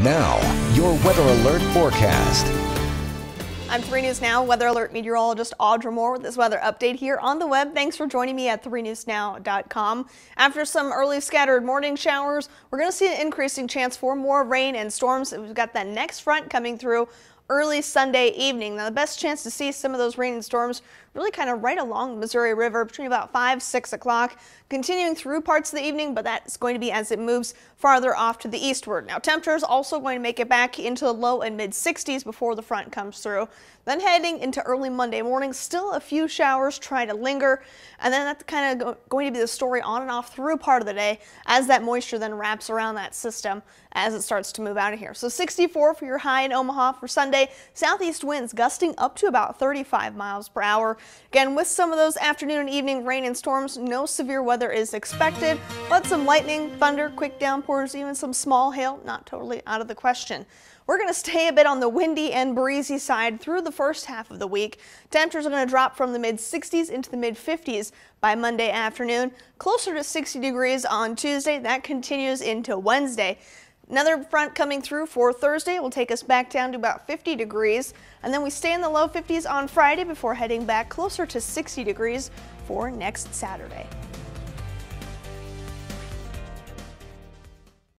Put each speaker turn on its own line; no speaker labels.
Now, your weather alert forecast. I'm 3 News Now weather alert meteorologist Audra Moore with this weather update here on the web. Thanks for joining me at 3newsnow.com. After some early scattered morning showers, we're going to see an increasing chance for more rain and storms. We've got that next front coming through early Sunday evening. Now, the best chance to see some of those rain and storms really kind of right along the Missouri River between about 5, 6 o'clock, continuing through parts of the evening, but that's going to be as it moves farther off to the eastward. Now, temperatures also going to make it back into the low and mid 60s before the front comes through. Then heading into early Monday morning, still a few showers try to linger, and then that's kind of go going to be the story on and off through part of the day as that moisture then wraps around that system as it starts to move out of here. So 64 for your high in Omaha for Sunday. Sunday. Southeast winds gusting up to about 35 miles per hour. Again, with some of those afternoon and evening rain and storms, no severe weather is expected, but some lightning, thunder, quick downpours, even some small hail, not totally out of the question. We're going to stay a bit on the windy and breezy side through the first half of the week. Temperatures are going to drop from the mid 60s into the mid 50s by Monday afternoon, closer to 60 degrees on Tuesday. That continues into Wednesday. Another front coming through for Thursday will take us back down to about 50 degrees, and then we stay in the low 50s on Friday before heading back closer to 60 degrees for next Saturday.